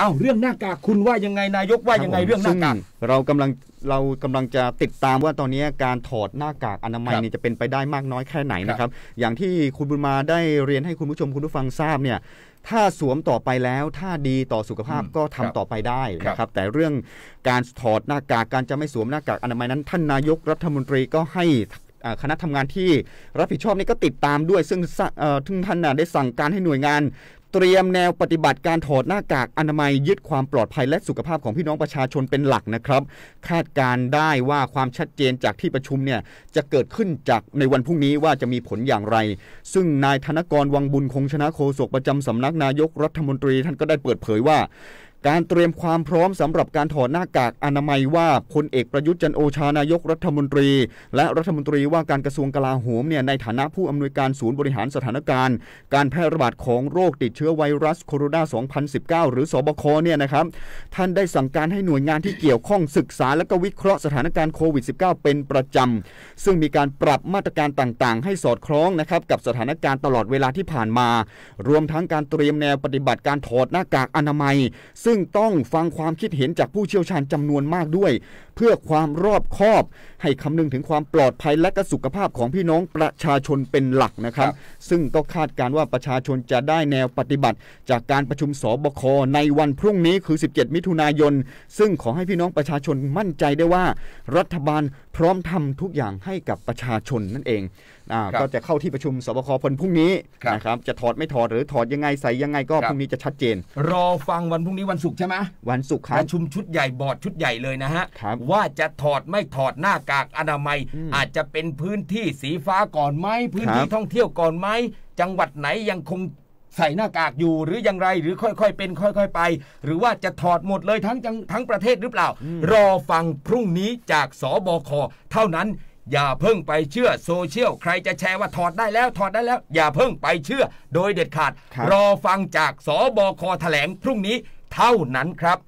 เอ้าเรื่องหน้ากากคุณว่ายังไงนายกว่ายังไงเรื่องหน้ากาก เรากำลังเรากำลังจะติดตามว่าตอนนี้การถอดหน้ากากอนามัยนี่จะเป็นไปได้มากน้อยแค่ไหนนะครับ อย่างที่คุณบุญมาได้เรียนให้คุณผู้ชมคุณผู้ฟังทราบเนี่ยถ้าสวมต่อไปแล้วถ้าดีต่อสุขภาพก็ทำต่อไปได้นะครับแต่เรื่องการถอดหน้ากากการจะไม่สวมหน้ากากอนามัยนั้น ท่านนายกรัฐมนตรีก็ให้คณะทำงานที่รับผิดชอบนี่ก็ติดตามด้วย ซึ่งท่านได้สั่งการให้หน่วยงานเตรียมแนวปฏิบัติการถอดหน้ากากอนามัยยึดความปลอดภัยและสุขภาพของพี่น้องประชาชนเป็นหลักนะครับ คาดการได้ว่าความชัดเจนจากที่ประชุมเนี่ยจะเกิดขึ้นจากในวันพรุ่งนี้ว่าจะมีผลอย่างไร ซึ่งนายธนกรวังบุญคงชนะโคศกประจำสำนักนายกรัฐมนตรีท่านก็ได้เปิดเผยว่าการเตรียมความพร้อมสำหรับการถอดหน้ากากอนามัยว่าพลเอกประยุทธ์จันโอชานายกรัฐมนตรี และรัฐมนตรีว่าการกระทรวงกลาโหมเนี่ยในฐานะผู้อำนวยการศูนย์บริหารสถานการณ์การแพร่ระบาดของโรคติดเชื้อไวรัสโคโรนา 2019 หรือสบคเนี่ยนะครับท่านได้สั่งการให้หน่วยงานที่เกี่ยวข้องศึกษาและก็วิเคราะห์สถานการณ์โควิด -19 เป็นประจำ ซึ่งมีการปรับมาตรการต่างๆ ให้สอดคล้องนะครับกับสถานการณ์ตลอดเวลาที่ผ่านมา รวมทั้งการเตรียมแนวปฏิบัติการถอดหน้ากากอนามัยซึ่งซึ่งต้องฟังความคิดเห็นจากผู้เชี่ยวชาญจำนวนมากด้วย เพื่อความรอบคอบ ให้คำนึงถึงความปลอดภัยและก็สุขภาพของพี่น้องประชาชนเป็นหลักนะครับ ซึ่งก็คาดการว่าประชาชนจะได้แนวปฏิบัติ จากการประชุมสบคในวันพรุ่งนี้คือ 17 มิถุนายน ซึ่งขอให้พี่น้องประชาชนมั่นใจได้ว่ารัฐบาลพร้อมทำทุกอย่างให้กับประชาชนนั่นเองก็จะเข้าที่ประชุมสบคพลพรุ่งนี้นะครับจะถอดไม่ถอดหรือถอดยังไงใส่ยังไงก็พรุ่งนี้จะชัดเจน รอฟังวันพรุ่งนี้วันศุกร์ใช่ไหมวันศุกร์ครับประชุมชุดใหญ่บอร์ดชุดใหญ่เลยนะฮะว่าจะถอดไม่ถอดหน้ากากอนามัย อาจจะเป็นพื้นที่สีฟ้าก่อนไหมพื้นที่ท่องเที่ยวก่อนไหมจังหวัดไหนยังคงใส่หน้ากากอยู่หรือยังไรหรือค่อยๆเป็น ค่อย ๆ ไป หรือว่าจะถอดหมดเลยทั้งทั้งประเทศหรือเปล่า รอฟังพรุ่งนี้จากสบคเท่านั้นอย่าเพิ่งไปเชื่อโซเชียลใครจะแชร์ว่าถอดได้แล้วถอดได้แล้ว อย่าเพิ่งไปเชื่อโดยเด็ดขาด รอฟังจากสบคแถลงพรุ่งนี้เท่านั้นครับ